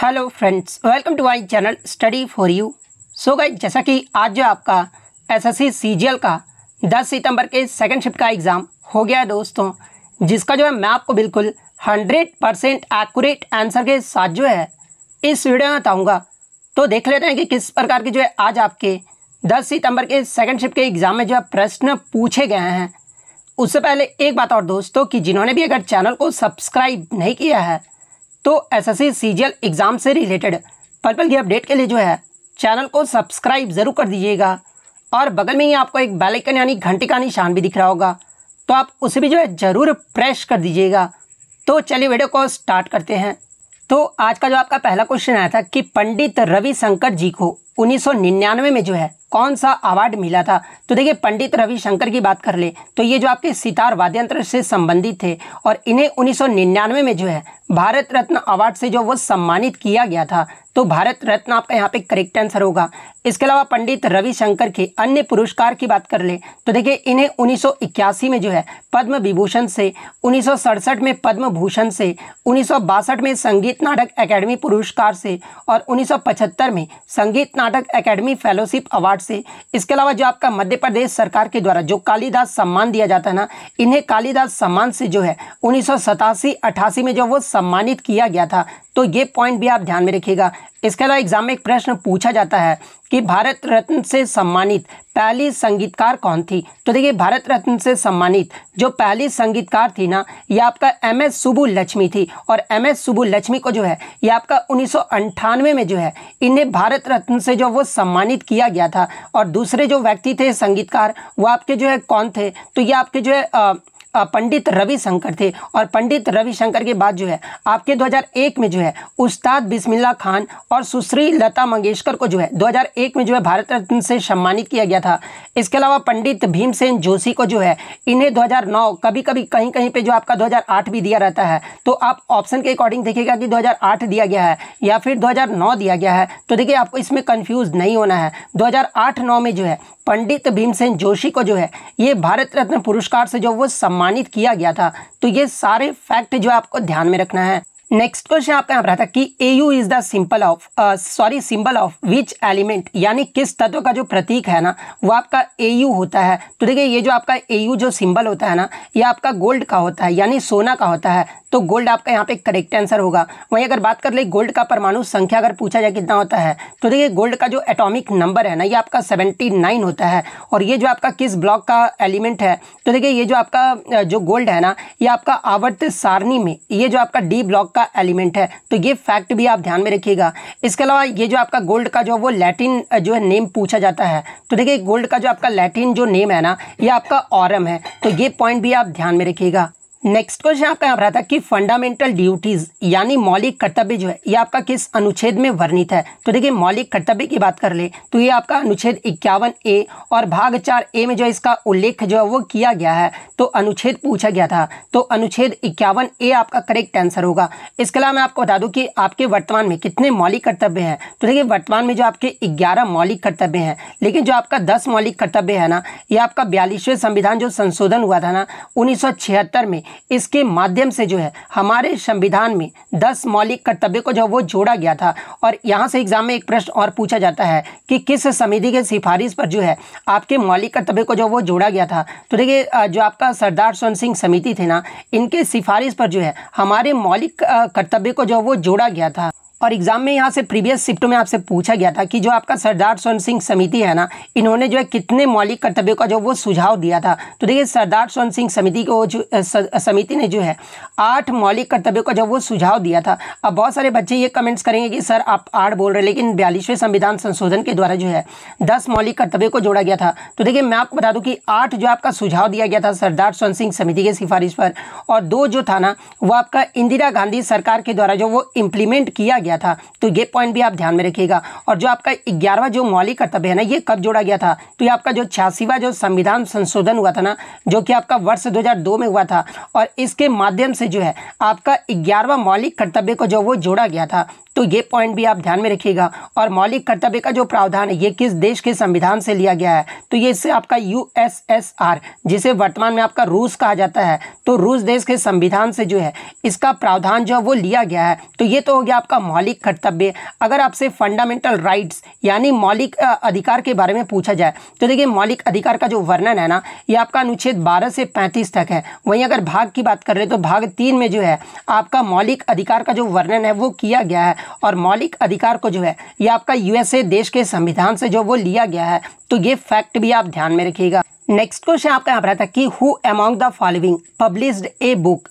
hello friends welcome to my channel study for you so guys जैसा कि आज जो आपका एसएससी सीजीएल का 10 सितंबर के सेकंड शिफ्ट का एग्ज़ाम हो गया है दोस्तों जिसका जो है मैं आपको बिल्कुल 100 परसेंट एक्यूरेट आंसर के साथ जो है इस वीडियो में बताऊँगा तो देख लेते हैं कि किस प्रकार के जो है आज आपके दस सितम्बर के सेकेंड शिफ्ट के एग्ज़ाम में जो है प्रश्न पूछे गए हैं उससे पहले एक बात और दोस्तों कि जिन्होंने भी अगर चैनल को सब्सक्राइब नहीं किया है दोस्तों एसएससी सीजीएल एग्ज़ाम से रिलेटेड पल पल की अपडेट के लिए जो है चैनल को सब्सक्राइब ज़रूर कर दीजिएगा और बगल में ही आपको एक बेल आइकन यानी घंटे का निशान भी दिख रहा होगा तो आप उसे भी जो है ज़रूर प्रेस कर दीजिएगा तो चलिए वीडियो को स्टार्ट करते हैं तो आज का जो आपका पहला क्वेश्चन आया था कि पंडित रविशंकर जी को 1999 में जो है कौन सा अवार्ड मिला था तो देखिए पंडित रविशंकर की बात कर ले तो ये जो आपके सितार वाद्यंत्र से संबंधित थे और इन्हें उन्नीस में जो है भारत रत्न अवार्ड से जो वो सम्मानित किया गया था तो भारत रत्न आपका यहाँ पे करेक्ट आंसर होगा इसके अलावा पंडित रविशंकर के अन्य पुरस्कार की बात कर ले तो देखिए इन्हें 1981 में जो है पद्म विभूषण से उन्नीस में पद्म भूषण से उन्नीस में संगीत नाटक एकेडमी पुरस्कार से और 1975 में संगीत नाटक एकेडमी फेलोशिप अवार्ड कार्ड से इसके अलावा जो आपका मध्य प्रदेश सरकार के द्वारा जो कालीदास सम्मान दिया जाता है ना इन्हें कालीदास सम्मान से जो है उन्नीस सौ में जो वो सम्मानित किया गया था तो ये पॉइंट भी आप ध्यान में रखिएगा इसके अलावा एग्जाम में एक प्रश्न पूछा जाता है कि भारत रत्न से सम्मानित पहली संगीतकार कौन थी तो देखिए भारत रत्न से सम्मानित जो पहली संगीतकार थी ना ये आपका एम एस सुबु लक्ष्मी थी और एम एस सुबु लक्ष्मी को जो है ये आपका उन्नीस में जो है इन्हें भारत रत्न से जो वो सम्मानित किया गया था और दूसरे जो व्यक्ति थे संगीतकार वो आपके जो है कौन थे तो ये आपके जो है पंडित रविशंकर थे और पंडित रविशंकर के बाद जो है आपके 2001 में जो है उस्ताद बिस्मिल्ला खान और सुश्री लता मंगेशकर को जो है 2001 में जो है भारत रत्न से सम्मानित किया गया था इसके अलावा पंडित भीमसेन जोशी को जो है इन्हें 2009 कभी कभी कहीं कहीं पे जो आपका 2008 भी दिया रहता है तो आप ऑप्शन के अकॉर्डिंग देखिएगा कि 2008 दिया गया है या फिर 2009 दिया गया है तो देखिए आपको इसमें कंफ्यूज नहीं होना है 2008-9 में जो है पंडित भीमसेन जोशी को जो है ये भारत रत्न पुरस्कार से जो वो सम्मान प्रमाणित किया गया था तो ये सारे फैक्ट जो है आपको ध्यान में रखना है नेक्स्ट क्वेश्चन आपका यहाँ पर आता कि A U is the simple of sorry symbol of which element यानी किस तत्व का जो प्रतीक है ना वो आपका ए यू होता है तो देखिए ये जो आपका ए यू जो सिंबल होता है ना ये आपका गोल्ड का होता है यानी सोना का होता है तो गोल्ड आपका यहाँ पे करेक्ट आंसर होगा वहीं अगर बात कर ले गोल्ड का परमाणु संख्या अगर पूछा जाए कितना होता है तो देखिए गोल्ड का जो एटॉमिक नंबर है ना ये आपका सेवेंटी नाइन होता है और ये जो आपका किस ब्लॉक का एलिमेंट है तो देखिए ये जो आपका जो गोल्ड है ना ये आपका आवर्त सारणी में ये जो आपका डी ब्लॉक आपका एलिमेंट है तो ये फैक्ट भी आप ध्यान में रखिएगा इसके अलावा ये जो आपका गोल्ड का जो वो लैटिन जो है नेम पूछा जाता है तो देखिए गोल्ड का जो आपका लैटिन जो नेम है ना ये आपका ऑरम है तो ये पॉइंट भी आप ध्यान में रखिएगा नेक्स्ट क्वेश्चन आपका यहाँ पर आता है कि फंडामेंटल ड्यूटीज यानी मौलिक कर्तव्य जो है ये आपका किस अनुच्छेद में वर्णित है तो देखिए मौलिक कर्तव्य की बात कर ले तो ये आपका अनुच्छेद इक्यावन ए और भाग चार ए में जो इसका उल्लेख जो है वो किया गया है तो अनुच्छेद पूछा गया था तो अनुच्छेद इक्यावन ए आपका करेक्ट आंसर होगा इसके अलावा मैं आपको बता दूँ कि आपके वर्तमान में कितने मौलिक कर्तव्य हैं तो देखिए वर्तमान में जो आपके ग्यारह मौलिक कर्तव्य हैं लेकिन जो आपका दस मौलिक कर्तव्य है ना ये आपका बयालीसवें संविधान जो संशोधन हुआ था ना उन्नीस में इसके माध्यम से जो है हमारे संविधान में दस मौलिक कर्तव्य को जो वो जोड़ा गया था और यहाँ से एग्जाम में एक प्रश्न और पूछा जाता है कि किस समिति के सिफारिश पर जो है आपके मौलिक कर्तव्य को जो वो जोड़ा गया था तो देखिए जो आपका सरदार सोन सिंह समिति थे ना इनके सिफारिश पर जो है हमारे मौलिक कर्तव्य को जो वो जोड़ा गया था और एग्जाम में यहाँ से प्रीवियस शिफ्ट में आपसे पूछा गया था कि जो आपका सरदार सोन सिंह समिति है ना इन्होंने जो है कितने मौलिक कर्तव्यों का जो वो सुझाव दिया था तो देखिए सरदार सोन सिंह समिति को जो समिति ने जो है आठ मौलिक कर्तव्यों का जो वो सुझाव दिया था अब बहुत सारे बच्चे ये कमेंट्स करेंगे कि सर आप आठ बोल रहे लेकिन बयालीसवें संविधान संशोधन के द्वारा जो है दस मौलिक कर्तव्यों को जोड़ा गया था तो देखिए मैं आपको बता दूँ कि आठ जो आपका सुझाव दिया गया था सरदार सोन सिंह समिति की सिफारिश पर और दो जो था ना वो आपका इंदिरा गांधी सरकार के द्वारा जो वो इम्प्लीमेंट किया गया गया था तो ये पॉइंट भी आप ध्यान में रखिएगा और जो आपका ग्यारहवा जो मौलिक कर्तव्य है ना ये कब जोड़ा गया था तो ये आपका जो छियासीवा जो संविधान संशोधन हुआ था ना जो कि आपका वर्ष दो में हुआ था और इसके माध्यम से जो है आपका ग्यारहवा मौलिक कर्तव्य को जो वो जोड़ा गया था तो ये पॉइंट भी आप ध्यान में रखिएगा और मौलिक कर्तव्य का जो प्रावधान है ये किस देश के संविधान से लिया गया है तो ये इससे आपका यूएसएसआर जिसे वर्तमान में आपका रूस कहा जाता है तो रूस देश के संविधान से जो है इसका प्रावधान जो है वो लिया गया है तो ये तो हो गया आपका मौलिक कर्तव्य अगर आपसे फंडामेंटल राइट्स यानी मौलिक अधिकार के बारे में पूछा जाए तो देखिए मौलिक अधिकार का जो वर्णन है ना ये आपका अनुच्छेद बारह से पैंतीस तक है वहीं अगर भाग की बात कर रहे तो भाग तीन में जो है आपका मौलिक अधिकार का जो वर्णन है वो किया गया है और मौलिक अधिकार को जो है ये आपका यूएसए देश के संविधान से जो वो लिया गया है तो ये फैक्ट भी आप ध्यान में रखिएगा नेक्स्ट क्वेश्चन आपका यहाँ पर आता है कि who among the following published a book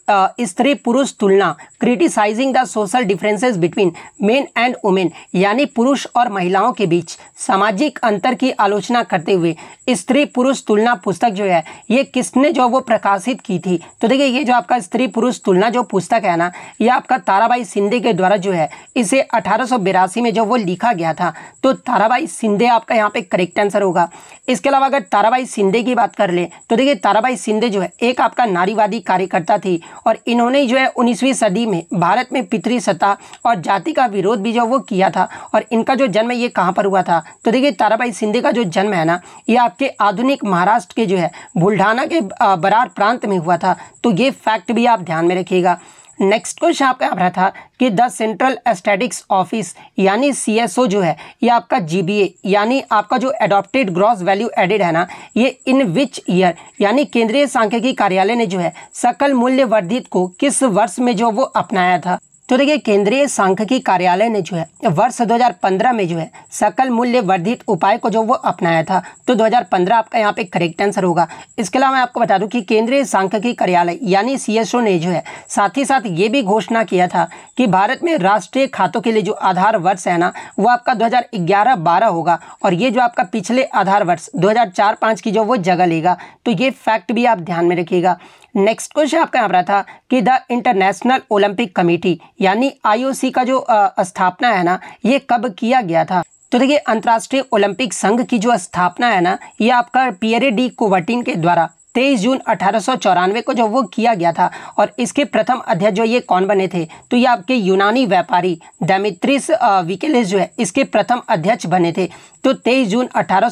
Stri Purush Tulana criticising the social differences between men and women यानी पुरुष और महिलाओं के बीच सामाजिक अंतर की आलोचना करते हुए स्त्री पुरुष तुलना पुस्तक जो है ये किसने जो वो प्रकाशित की थी तो देखिए ये जो आपका स्त्री पुरुष तुलना जो पुस्तक है ना ये आपका ताराबाई सिंधे के द्वारा जो है इसे अठारह में जो वो लिखा गया था तो ताराबाई सिंधे आपका यहाँ पे करेक्ट आंसर होगा इसके अलावा अगर ताराबाई सिंधे की बात कर ले तो देखिए ताराबाई सिंधे जो है एक आपका नारीवादी कार्यकर्ता थी और इन्होंने जो है उन्नीसवीं सदी में भारत में पितृसत्ता और जाति का विरोध भी जो वो किया था और इनका जो जन्म ये कहाँ पर हुआ था तो देखिए ताराबाई सिंधे का जो जन्म है ना ये आपके आधुनिक महाराष्ट्र के जो है बुल्ढाना के बरार प्रांत में हुआ था तो ये फैक्ट भी आप ध्यान में रखिएगा नेक्स्ट क्वेश्चन आपका आप रहा था कि द सेंट्रल स्टैटिक्स ऑफिस यानी सीएसओ जो है ये आपका जीबीए यानी आपका जो एडॉप्टेड ग्रॉस वैल्यू एडेड है ना ये इन विच ईयर यानी केंद्रीय सांख्यिकी कार्यालय ने जो है सकल मूल्य वर्धित को किस वर्ष में जो वो अपनाया था तो देखिए केंद्रीय सांख्यिकी कार्यालय ने जो है वर्ष 2015 में जो है सकल मूल्य वर्धित उपाय को जो वो अपनाया था तो 2015 आपका यहाँ पे करेक्ट आंसर होगा इसके अलावा मैं आपको बता दूं कि केंद्रीय सांख्यिकी कार्यालय यानी सीएसओ ने जो है साथ ही साथ ये भी घोषणा किया था कि भारत में राष्ट्रीय खातों के लिए जो आधार वर्ष है ना वो आपका दो हज़ार होगा और ये जो आपका पिछले आधार वर्ष दो हज़ार की जो वो जगह लेगा तो ये फैक्ट भी आप ध्यान में रखिएगा नेक्स्ट क्वेश्चन आपका यहाँ पर था कि द इंटरनेशनल ओलंपिक कमेटी यानी आईओसी का जो स्थापना है ना ये कब किया गया था तो देखिए अंतर्राष्ट्रीय ओलंपिक संघ की जो स्थापना है ना ये आपका पीएरए डी कोवर्टिन के द्वारा तेईस जून अठारह को जो वो किया गया था और इसके प्रथम अध्यक्ष जो ये कौन बने थे तो ये आपके यूनानी व्यापारी डेमित्रिस विकेलेस जो है इसके प्रथम अध्यक्ष बने थे तो 23 जून अठारह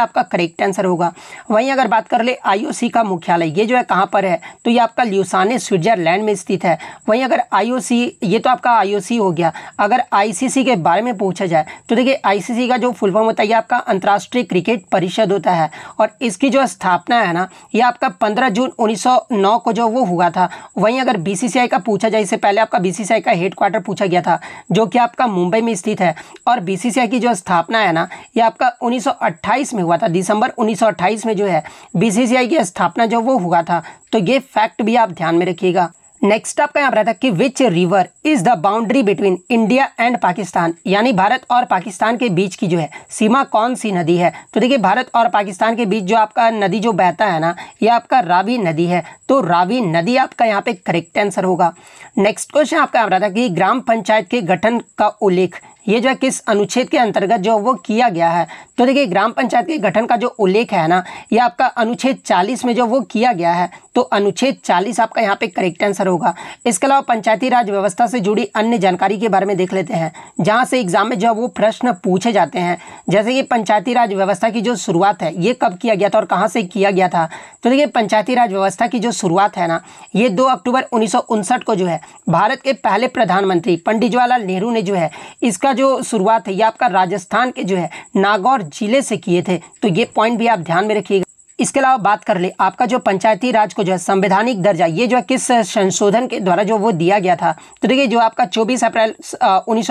आपका करेक्ट आंसर होगा वहीं अगर बात कर ले आईओसी का मुख्यालय ये जो है कहाँ पर है तो ये आपका ल्यूसाने स्विट्जरलैंड में स्थित है वहीं अगर आईओसी ये तो आपका आईओसी हो गया अगर आई के बारे में पूछा जाए तो देखिए आईसीसी का जो फुलफॉर्म होता है ये आपका अंतर्राष्ट्रीय क्रिकेट परिषद होता है और इसकी जो स्थापना है ना यह आपका 15 जून 1909 को जो वो हुआ था वहीं अगर बीसीसीआई का पूछा जाए इससे पहले आपका बीसीसीआई का हेडक्वार्टर पूछा गया था जो कि आपका मुंबई में स्थित है और बीसीसीआई की जो स्थापना है ना ये आपका 1928 में हुआ था दिसंबर 1928 में जो है बीसीसीआई की स्थापना जो वो हुआ था तो ये फैक्ट भी आप ध्यान में रखिएगा नेक्स्ट आपका यहाँ पर आता है कि which river is the boundary between India and Pakistan यानी भारत और पाकिस्तान के बीच की जो है सीमा कौन सी नदी है तो देखिए भारत और पाकिस्तान के बीच जो आपका नदी जो बहता है ना ये आपका रावी नदी है तो रावी नदी आपका यहाँ पे करेक्ट आंसर होगा नेक्स्ट क्वेश्चन आपका यहाँ पर था है कि ग्राम पंचायत के गठन का उल्लेख ये जो है किस अनुच्छेद के अंतर्गत जो वो किया गया है तो देखिए ग्राम पंचायत के गठन का जो उल्लेख है ना ये आपका अनुच्छेद 40 में जो वो किया गया है तो अनुच्छेद 40 आपका यहाँ पे करेक्ट आंसर होगा इसके अलावा पंचायती राज व्यवस्था से जुड़ी अन्य जानकारी के बारे में देख लेते हैं जहाँ से एग्जाम में जो है वो प्रश्न पूछे जाते हैं जैसे कि पंचायती राज व्यवस्था की जो शुरुआत है ये कब किया गया था और कहाँ से किया गया था तो देखिए पंचायती राज व्यवस्था की जो शुरुआत है ना ये दो अक्टूबर उन्नीस को जो है भारत के पहले प्रधानमंत्री पंडित जवाहरलाल नेहरू ने जो है इसका अपना जो शुरुआत है ये आपका राजस्थान के जो है नागौर जिले से किए थे तो ये पॉइंट भी आप ध्यान में रखिएगा इसके अलावा बात कर ले आपका जो पंचायती राज को जो है संवैधानिक दर्जा ये जो है किस संशोधन के द्वारा जो वो दिया गया था तो देखिए जो आपका चौबीस अप्रैल उन्नीस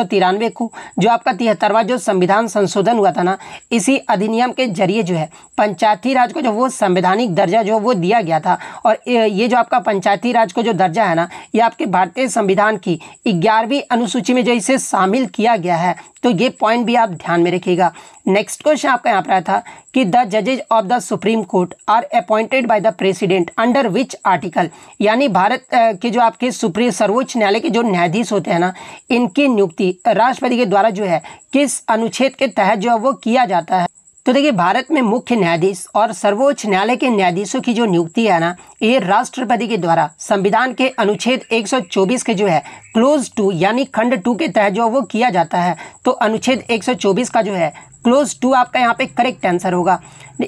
को जो आपका तिहत्तरवा जो संविधान संशोधन हुआ था ना इसी अधिनियम के जरिए जो है पंचायती राज को जो वो संवैधानिक दर्जा जो वो दिया गया था और ये जो आपका पंचायती राज को जो दर्जा है ना ये आपके भारतीय संविधान की ग्यारहवीं अनुसूची में जो इसे शामिल किया गया है तो ये पॉइंट भी आप ध्यान में रखिएगा नेक्स्ट क्वेश्चन आपका यहाँ पर आया था कि द जजेज of the Supreme Court court are appointed by the president under which article यानी भारत के जो आपके सुप्रीम सर्वोच्च न्यायालय के जो न्यायाधीश होते हैं ना इनकी नियुक्ति राष्ट्रपति के द्वारा जो है किस अनुच्छेद के तहत जो है वो किया जाता है तो देखिए भारत में मुख्य न्यायाधीश और सर्वोच्च न्यायालय के न्यायाधीशों की जो नियुक्ति है ना ये राष्ट्रपति के द्वारा संविधान के अनुच्छेद 124 के जो है क्लोज टू यानी खंड टू के तहत जो वो किया जाता है तो अनुच्छेद 124 का जो है क्लोज टू आपका यहाँ पे करेक्ट आंसर होगा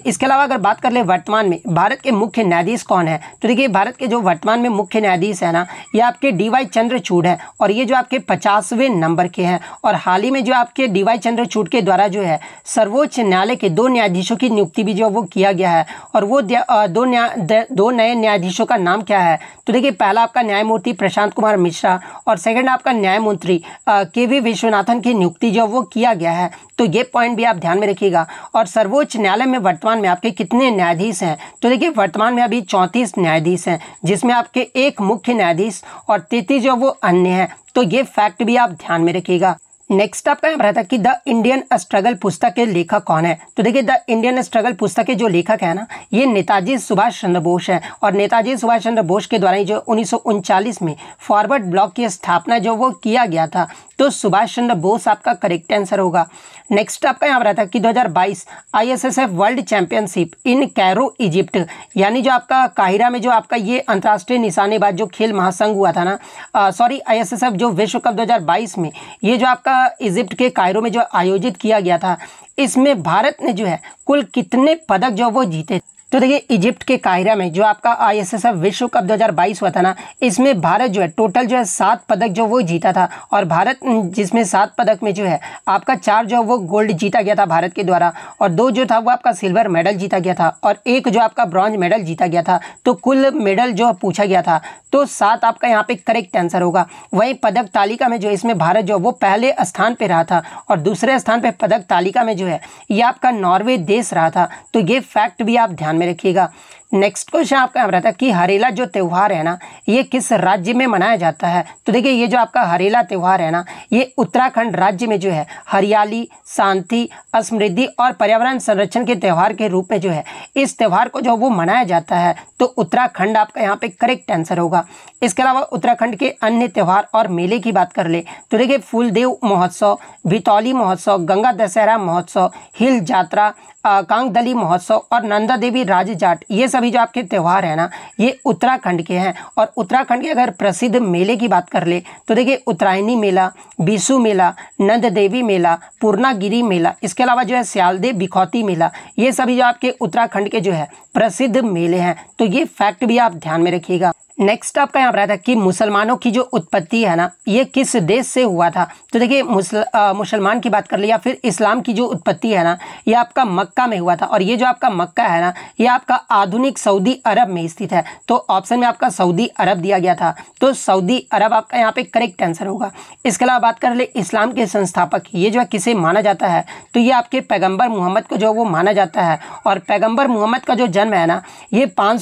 इसके अलावा अगर बात कर ले वर्तमान में भारत के मुख्य न्यायाधीश कौन है तो देखिए भारत के जो वर्तमान में मुख्य न्यायाधीश है ना ये आपके डी वाई चंद्रचूड है और ये जो आपके पचासवें नंबर के हैं और हाल ही में जो आपके डी वाई चंद्रचूड के द्वारा जो है सर्वोच्च न्यायालय के दो न्यायाधीशों की नियुक्ति भी जो वो किया गया है और वो दो न्या दो नए न्यायाधीशों का नाम क्या है तो देखिए पहला आपका न्यायमूर्ति प्रशांत कुमार मिश्रा और सेकेंड आपका न्यायमूर्ति के वी विश्वनाथन की नियुक्ति जो वो किया गया है तो ये पॉइंट भी भी आप ध्यान में रखिएगा और सर्वोच्च न्यायालय में वर्तमान में आपके कितने न्यायाधीश हैं तो देखिए वर्तमान में अभी चौंतीस न्यायाधीश हैं जिसमें आपके एक मुख्य न्यायाधीश और तैतीस जो वो अन्य हैं तो ये फैक्ट भी आप ध्यान में रखिएगा नेक्स्ट आपका यहाँ रहता था कि द इंडियन स्ट्रगल पुस्तक के लेखक कौन है तो देखिए द इंडियन स्ट्रगल पुस्तक के जो लेखक है ना ये नेताजी सुभाष चंद्र बोस है और नेताजी सुभाष चंद्र बोस के द्वारा ही जो उन्नीस में फॉरवर्ड ब्लॉक की स्थापना जो वो किया गया था तो सुभाष चंद्र बोस आपका करेक्ट आंसर होगा नेक्स्ट आपका यहाँ पर रहता है कि 2022 F world championship in Cairo Egypt यानी जो आपका काहिरा में जो आपका ये अंतर्राष्ट्रीय निशानेबाज जो खेल महासंघ हुआ था ना सॉरी एफ जो विश्व कप 2022 में ये जो आपका इजिप्ट के कायरो में जो आयोजित किया गया था इसमें भारत ने जो है कुल कितने पदक जो वो जीते तो देखिए इजिप्ट के कायरा में जो आपका आईएसएसएफ विश्व कप 2022 हुआ था ना इसमें भारत जो है टोटल जो है सात पदक जो वो जीता था और भारत जिसमें सात पदक में जो है आपका चार जो है वो गोल्ड जीता गया था भारत के द्वारा और दो जो था वो आपका सिल्वर मेडल जीता गया था और एक जो आपका ब्रॉन्ज मेडल जीता गया था तो कुल मेडल जो पूछा गया था तो सात आपका यहाँ पे करेक्ट आंसर होगा वहीं पदक तालिका में जो इसमें भारत जो वो पहले स्थान पर रहा था और दूसरे स्थान पर पदक तालिका में जो है ये आपका नॉर्वे देश रहा था तो ये फैक्ट भी आप ध्यान में में रखिएगा नेक्स्ट क्वेश्चन आपका यहाँ रहता है कि हरेला जो त्यौहार है ना ये किस राज्य में मनाया जाता है तो देखिए ये जो आपका हरेला त्यौहार है ना ये उत्तराखंड राज्य में जो है हरियाली शांति समृद्धि और पर्यावरण संरक्षण के त्यौहार के रूप में जो है इस त्यौहार को जो वो मनाया जाता है तो उत्तराखंड आपका यहाँ पे करेक्ट आंसर होगा इसके अलावा उत्तराखंड के अन्य त्यौहार और मेले की बात कर ले तो देखिए फूलदेव महोत्सव भितौली महोत्सव गंगा दशहरा महोत्सव हिल जात्रा कांगदली महोत्सव और नंदा देवी राज जाट ये सब अभी जो आपके त्यौहार है ना ये उत्तराखंड के हैं और उत्तराखंड के अगर प्रसिद्ध मेले की बात कर ले तो देखिए उत्तरायणी मेला बीसू मेला नंद देवी मेला पूर्णागिरी मेला इसके अलावा जो है सियालदेव बिखौती मेला ये सभी जो आपके उत्तराखंड के जो है प्रसिद्ध मेले हैं तो ये फैक्ट भी आप ध्यान में रखिएगा नेक्स्ट आपका यहाँ पर आया था कि मुसलमानों की जो उत्पत्ति है ना ये किस देश से हुआ था तो देखिए मुसलमान की बात कर लिया फिर इस्लाम की जो उत्पत्ति है ना ये आपका मक्का में हुआ था और ये जो आपका मक्का है ना ये आपका आधुनिक सऊदी अरब में स्थित है तो ऑप्शन में आपका सऊदी अरब दिया गया था तो सऊदी अरब आपका यहाँ पे करेक्ट आंसर होगा इसके अलावा बात कर ले इस्लाम के संस्थापक ये जो है किसे माना जाता है तो ये आपके पैगम्बर मोहम्मद को जो वो माना जाता है और पैगम्बर मोहम्मद का जो जन्म है ना ये पाँच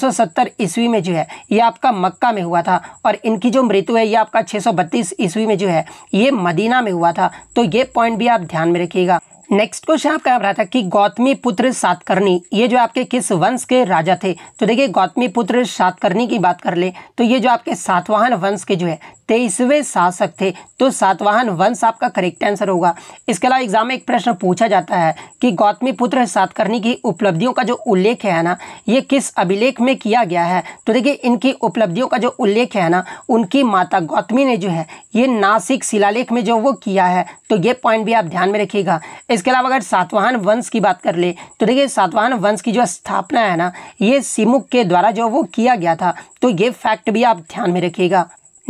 ईस्वी में जो है ये आपका मक्का में हुआ था और इनकी जो मृत्यु है ये आपका बत्तीस ईस्वी में जो है ये मदीना में हुआ था तो ये पॉइंट भी आप ध्यान में रखिएगा नेक्स्ट क्वेश्चन आपका रहा था कि गौतमी पुत्र सातकर्णी ये जो आपके किस वंश के राजा थे तो देखिए गौतमी पुत्र सातकर्णी की बात कर ले तो ये जो आपके सातवाहन वंश के जो है तेईसवें शासक थे तो सातवाहन वंश आपका करेक्ट आंसर होगा इसके अलावा एग्जाम में एक प्रश्न पूछा जाता है कि गौतमी पुत्र सातकर्णी की उपलब्धियों का जो उल्लेख है ना ये किस अभिलेख में किया गया है तो देखिए इनकी उपलब्धियों का जो उल्लेख है ना उनकी माता गौतमी ने जो है ये नासिक शिलालेख में जो वो किया है तो ये पॉइंट भी आप ध्यान में रखिएगा इस इसके अलावा अगर सातवाहन वंश की बात कर ले तो देखिए सातवाहन वंश की जो स्थापना है ना ये सिमुक के द्वारा जो वो किया गया था तो ये फैक्ट भी आप ध्यान में रखिएगा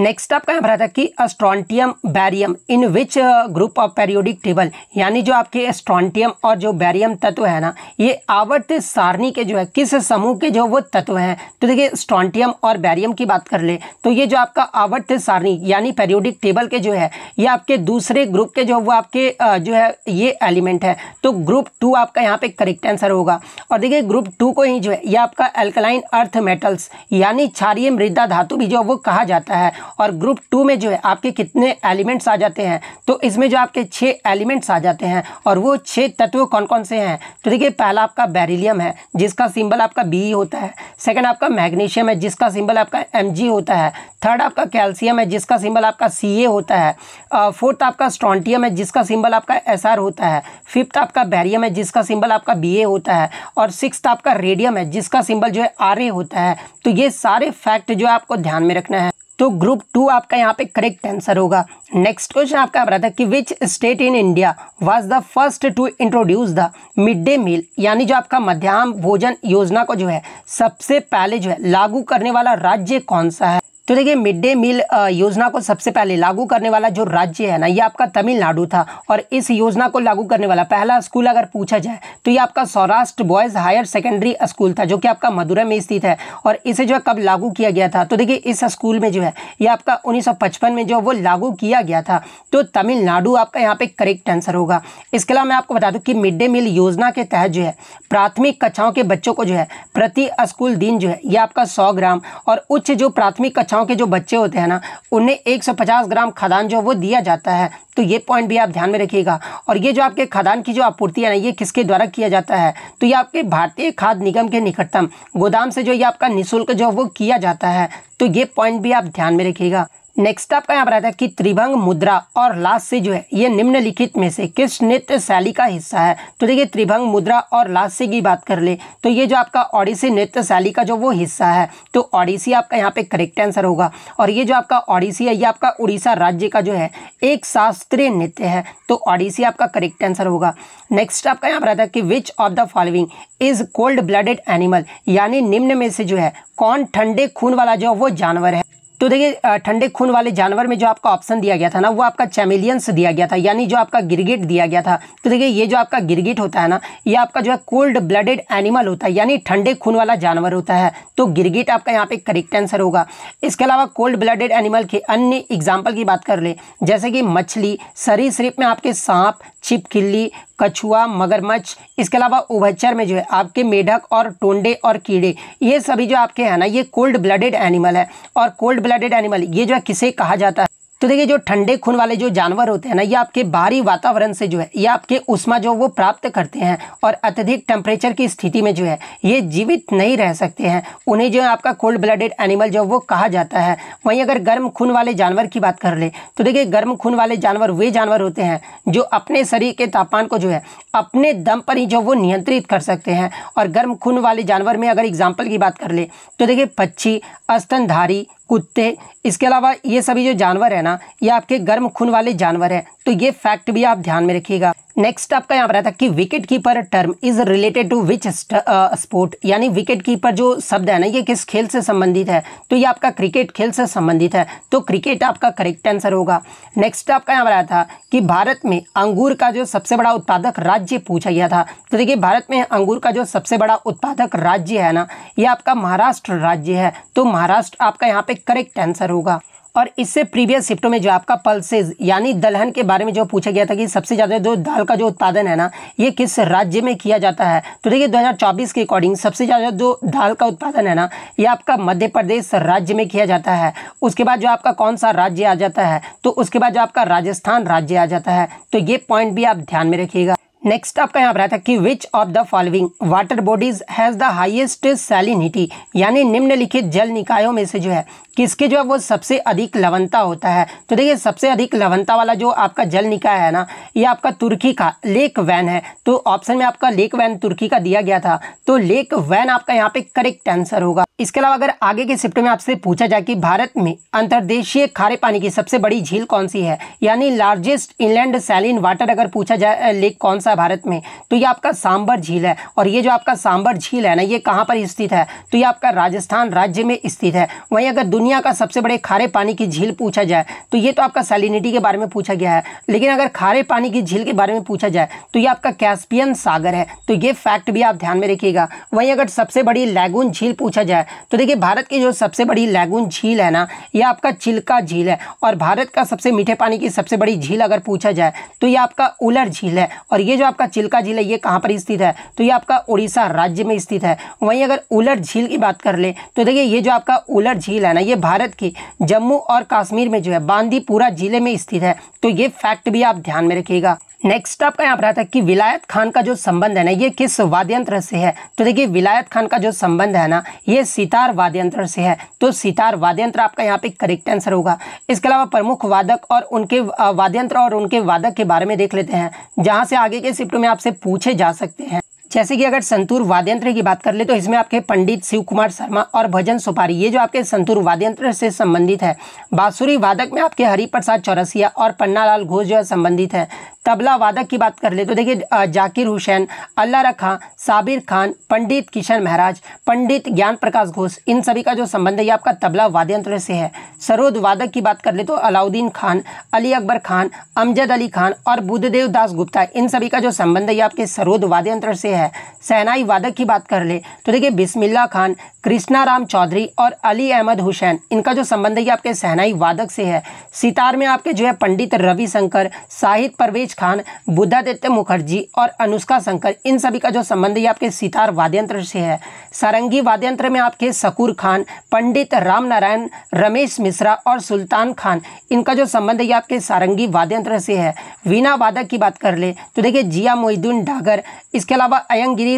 नेक्स्ट आपका यहाँ पर आता है कि strontium barium in which group of periodic table यानी जो आपके एस्ट्रॉन्टियम और जो बैरियम तत्व है ना ये आवर्त सारणी के जो है किस समूह के जो वो तत्व हैं तो देखिए स्ट्रॉन्टियम और बैरियम की बात कर ले तो ये जो आपका आवर्त सारणी यानी पेरियोडिक टेबल के जो है ये आपके दूसरे ग्रुप के जो वो आपके uh, जो है ये एलिमेंट है तो ग्रुप टू आपका यहाँ पे करेक्ट आंसर होगा और देखिए ग्रुप टू को ही जो है ये आपका एल्कलाइन अर्थ मेटल्स यानी क्षारीय मृदा धातु भी जो वो कहा जाता है और ग्रुप टू में जो है आपके कितने एलिमेंट्स आ जाते हैं तो इसमें जो आपके छः एलिमेंट्स आ जाते हैं और वो छः तत्व कौन कौन से हैं तो देखिए पहला आपका बैरिलियम है जिसका सिंबल आपका बी होता है सेकेंड आपका मैग्नीशियम है जिसका सिंबल आपका एम होता है थर्ड आपका कैल्शियम है जिसका सिंबल आपका सी होता है फोर्थ आपका स्ट्रॉन्टियम है जिसका सिंबल आपका एस होता है फिफ्थ आपका बैरियम है जिसका सिंबल आपका बी होता है और सिक्स आपका रेडियम है जिसका सिंबल जो है आर होता है तो ये सारे फैक्ट जो है आपको ध्यान में रखना है तो ग्रुप टू आपका यहाँ पे करेक्ट आंसर होगा नेक्स्ट क्वेश्चन आपका बता था कि which state in India was the first to introduce the mid day meal यानी जो आपका मध्यान्ह भोजन योजना को जो है सबसे पहले जो है लागू करने वाला राज्य कौन सा है तो देखिए मिड डे मील योजना को सबसे पहले लागू करने वाला जो राज्य है ना ये आपका तमिलनाडु था और इस योजना को लागू करने वाला पहला स्कूल अगर पूछा जाए तो ये आपका Saurashtra boys higher secondary school था जो कि आपका मदुरै में स्थित है और इसे जो है कब लागू किया गया था तो देखिए इस स्कूल में जो है ये आपका उन्नीस में जो वो लागू किया गया था तो तमिलनाडु आपका यहाँ पर करेक्ट आंसर होगा इसके अलावा मैं आपको बता दूँ कि मिड डे मील योजना के तहत जो है प्राथमिक कक्षाओं के बच्चों को जो है प्रति स्कूल दिन जो है ये आपका सौ ग्राम और उच्च जो प्राथमिक कक्षाओं के जो बच्चे होते हैं ना उन्हें 150 ग्राम खदान जो वो दिया जाता है तो ये पॉइंट भी आप ध्यान में रखिएगा और ये जो आपके खदान की जो आपूर्ति है ना ये किसके द्वारा किया जाता है तो ये आपके भारतीय खाद्य निगम के निकटतम गोदाम से जो ये आपका निःशुल्क जो वो किया जाता है तो ये पॉइंट भी आप ध्यान में रखिएगा नेक्स्ट आपका यहाँ पर आता है कि त्रिभंग मुद्रा और लाश से जो है ये निम्नलिखित में से किस नृत्य शैली का हिस्सा है तो देखिए त्रिभंग मुद्रा और लास्ट से की बात कर ले तो ये जो आपका ओडिसी नृत्य शैली का जो वो हिस्सा है तो ओडिसी आपका यहाँ पे करेक्ट आंसर होगा और ये जो आपका ओडिसी है ये आपका उड़ीसा राज्य का जो है एक शास्त्रीय नृत्य है तो ओडिसी आपका करेक्ट आंसर होगा नेक्स्ट आपका यहाँ पर आता है कि which of the following is cold blooded animal यानी निम्न में से जो है कौन ठंडे खून वाला जो वो जानवर है तो देखिए ठंडे खून वाले जानवर में जो आपका ऑप्शन दिया गया था ना वो आपका चैमिलियंस दिया गया था यानी जो आपका गिरगिट दिया गया था तो देखिए ये जो आपका गिरगिट होता है ना ये आपका जो है कोल्ड ब्लडेड एनिमल होता है यानी ठंडे खून वाला जानवर होता है तो गिरगिट आपका यहाँ पे करेक्ट आंसर होगा इसके अलावा कोल्ड ब्लडेड एनिमल के अन्य एग्जाम्पल की बात कर ले जैसे कि मछली सरीसृप में आपके सांप छिपकिल्ली कछुआ मगरमच्छ इसके अलावा उभचर में जो है आपके मेढक और टोंडे और कीड़े ये सभी जो आपके है ना ये कोल्ड ब्लडेड एनिमल है और कोल्ड ब्लडेड एनिमल ये जो है किसे कहा जाता है तो देखिए जो ठंडे खून वाले जो जानवर होते हैं ना ये आपके बाहरी वातावरण से जो है ये आपके उष्मा जो वो प्राप्त करते हैं और अत्यधिक टेम्परेचर की स्थिति में जो है ये जीवित नहीं रह सकते हैं उन्हें जो है आपका कोल्ड ब्लडेड एनिमल जो वो कहा जाता है वहीं अगर गर्म खून वाले जानवर की बात कर ले तो देखिए गर्म खून वाले जानवर वे जानवर होते हैं जो अपने शरीर के तापमान को जो है अपने दम पर ही जो वो नियंत्रित कर सकते हैं और गर्म खून वाले जानवर में अगर एग्जाम्पल की बात कर ले तो देखिए पक्षी स्तनधारी कुत्ते इसके अलावा ये सभी जो जानवर है ना ये आपके गर्म खून वाले जानवर हैं तो ये फैक्ट भी आप ध्यान में रखिएगा नेक्स्ट आपका यहाँ पर आता है कि wicket keeper term is related to which sport यानी विकेट कीपर जो शब्द है ना ये किस खेल से संबंधित है तो ये आपका क्रिकेट खेल से संबंधित है तो क्रिकेट आपका करेक्ट आंसर होगा नेक्स्ट आपका यहाँ पर आया था कि भारत में अंगूर का जो सबसे बड़ा उत्पादक राज्य पूछा गया था तो देखिए भारत में अंगूर का जो सबसे बड़ा उत्पादक राज्य है ना ये आपका महाराष्ट्र राज्य है तो महाराष्ट्र आपका यहाँ पे करेक्ट आंसर होगा और इससे प्रीवियस शिफ्टों में जो आपका पल्सेज यानी दलहन के बारे में जो पूछा गया था कि सबसे ज़्यादा जो दाल का जो उत्पादन है ना ये किस राज्य में किया जाता है तो देखिए 2024 के अकॉर्डिंग सबसे ज़्यादा जो दाल का उत्पादन है ना ये आपका मध्य प्रदेश राज्य में किया जाता है उसके बाद जो आपका कौन सा राज्य आ जाता है तो उसके बाद जो आपका राजस्थान राज्य आ जाता है तो ये पॉइंट भी आप ध्यान में रखिएगा नेक्स्ट आपका यहाँ पर आया था कि which of the following water bodies has the highest salinity यानी निम्नलिखित जल निकायों में से जो है किसके जो है वो सबसे अधिक लवनता होता है तो देखिए सबसे अधिक लवनता वाला जो आपका जल निकाय है ना ये आपका तुर्की का लेक वैन है तो ऑप्शन में आपका लेक वैन तुर्की का दिया गया था तो लेक वैन आपका यहाँ पे करेक्ट आंसर होगा इसके अलावा अगर आगे के शिफ्ट में आपसे पूछा जाए कि भारत में अंतर्देशीय खारे पानी की सबसे बड़ी झील कौन सी है यानी लार्जेस्ट इनलैंड सैलिन वाटर अगर पूछा जाए लेक कौन सा भारत में तो ये आपका सांबर झील है और ये जो आपका सांबर झील है ना ये कहाँ पर स्थित है तो ये आपका राजस्थान राज्य में स्थित है वहीं अगर दुनिया का सबसे बड़े खारे पानी की झील पूछा जाए तो ये तो आपका सैलिनिटी के बारे में पूछा गया है लेकिन अगर खारे पानी की झील के बारे में पूछा जाए तो ये आपका कैस्पियन सागर है तो ये फैक्ट भी आप ध्यान में रखिएगा वहीं अगर सबसे बड़ी लैगून झील पूछा जाए तो देखिए भारत की जो सबसे बड़ी लैगून झील है ना ये आपका चिल्का झील है और भारत का सबसे मीठे पानी की सबसे बड़ी झील अगर पूछा जाए तो ये आपका उलर झील है और ये जो आपका चिल्का झील है ये कहाँ पर स्थित है तो ये आपका उड़ीसा राज्य में स्थित है वहीं अगर उलर झील की बात कर ले तो देखिए ये जो आपका उलर झील है ना ये भारत की जम्मू और कश्मीर में जो है बांदीपुरा जिले में स्थित है तो ये फैक्ट भी आप ध्यान में रखिएगा नेक्स्ट आपका यहाँ पर आता है कि विलायत खान का जो संबंध है ना ये किस वाद्यंत्र से है तो देखिए विलायत खान का जो संबंध है ना ये सितार वाद्यंत्र से है तो सितार वाद्यंत्र आपका यहाँ पे करेक्ट आंसर होगा इसके अलावा प्रमुख वादक और उनके वाद्यंत्र और उनके वादक के बारे में देख लेते हैं जहाँ से आगे के शिफ्ट में आपसे पूछे जा सकते हैं जैसे कि अगर संतूर वाद्यंत्र की बात कर ले तो इसमें आपके पंडित शिव कुमार शर्मा और भजन सुपारी ये जो आपके संतूर वाद्यंत्र से संबंधित है बांसुरी वादक में आपके हरिप्रसाद चौरसिया और पन्नालाल घोष जो है संबंधित है तबला वादक की बात कर ले तो देखिए जाकिर हुसैन अल्लाह रखा साबिर खान पंडित किशन महाराज पंडित ज्ञान प्रकाश घोष इन सभी का जो संबंध है ये आपका तबला वाद्यंत्र से है सरोद वादक की बात कर ले तो अलाउद्दीन खान अली अकबर खान अमजद अली खान और बुद्धदेव दास गुप्ता इन सभी का जो संबंध है ये आपके सरोद वाद्यंत्र से है है सेनाई वादक की बात कर ले तो देखिए बिस्मिल्ला खान कृष्णा राम चौधरी और अली अहमद हुसैन इनका जो संबंध है ये आपके सहनाई वादक से है सितार में आपके जो है पंडित रविशंकर साहिद परवेज खान बुद्धादित्य मुखर्जी और अनुष्का शंकर इन सभी का जो संबंध है आपके सितार वाद्यंत्र से है सारंगी वाद्यंत्र में आपके सकूर खान पंडित राम नारायण रमेश मिश्रा और सुल्तान खान इनका जो संबंध है आपके सारंगी वाद्यंत्र से है वीणा वादक की बात कर ले तो देखिए जिया मोहिद्दीन डागर इसके अलावा अयंगिरी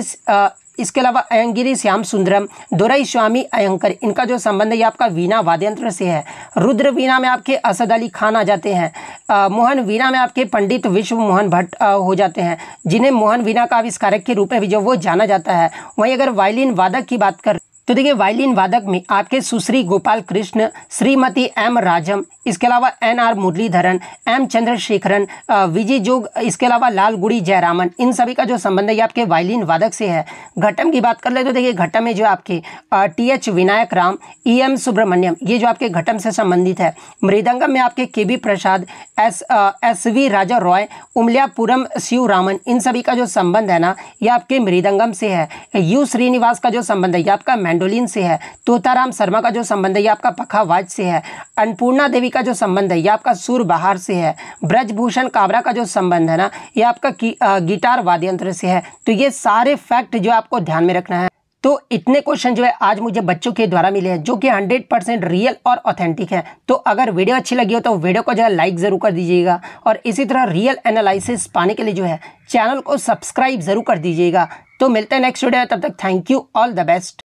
इसके अलावा अयंगिरी श्याम सुंदरम दुरई स्वामी अयंकर इनका जो संबंध है ये आपका वीणा वाद्यंत्र से है रुद्र वीणा में आपके असद अली खान आ जाते हैं मोहन वीणा में आपके पंडित विश्व मोहन भट्ट हो जाते हैं जिन्हें मोहन वीणा का आविष्कारक के रूप में भी जो वो जाना जाता है वहीं अगर वायलिन वादक की बात कर तो देखिए वायलिन वादक में आपके सुश्री गोपाल कृष्ण श्रीमती एम राजम इसके अलावा N R Muralidharan M Chandrasekharan Vijay Jog इसके अलावा लालगुड़ी जयरामन इन सभी का जो संबंध है ये आपके वायलिन वादक से है घटम की बात कर ले तो देखिए घटम में जो आपके T H Vinayak Ram E M Subramaniam ये जो आपके घटम से संबंधित है मृदंगम में आपके K B Prasad S S V Raja Roy Umayalpuram Siva Raman इन सभी का जो संबंध है ना ये आपके मृदंगम से है यू श्रीनिवास का जो संबंध है ये आपका मैंडोलिन से है तोताराम शर्मा का जो संबंध है ये आपका पखावाज से है अन्नपूर्णा देवी का जो संबंध है ये आपका बहार से है ब्रजभूषण काबरा का जो संबंध है ना ये आपका गिटार वाद्य यंत्र से है तो ये सारे फैक्ट जो आपको ध्यान में रखना है तो इतने क्वेश्चन जो है आज मुझे बच्चों के द्वारा मिले हैं जो कि 100 परसेंट रियल और ऑथेंटिक है तो अगर वीडियो अच्छी लगी हो तो वीडियो को जो है लाइक ज़रूर कर दीजिएगा और इसी तरह रियल एनालिसिस पाने के लिए जो है चैनल को सब्सक्राइब ज़रूर कर दीजिएगा तो मिलते हैं नेक्स्ट वीडियो तब तक thank you all the best